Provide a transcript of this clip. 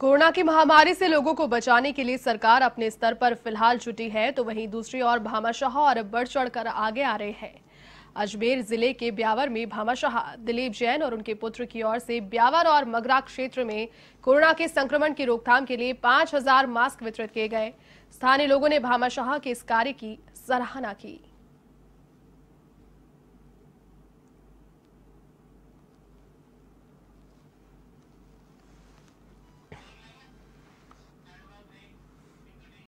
corona की महामारी से लोगों को बचाने के लिए सरकार अपने स्तर पर फिलहाल जुटी है तो वहीं दूसरी ओर भामाशाह और बढ़ चढ़कर आगे आ रहे हैं अजमेर जिले के ब्यावर में भामाशाह दिलीप जैन और उनके पुत्र की ओर से ब्यावर और मगरा क्षेत्र में कोरोना के संक्रमण की रोकथाम के लिए 5000 मास्क वितरित किए गए स्थानीय लोगों ने भामाशाह के इस कार्य की सराहना की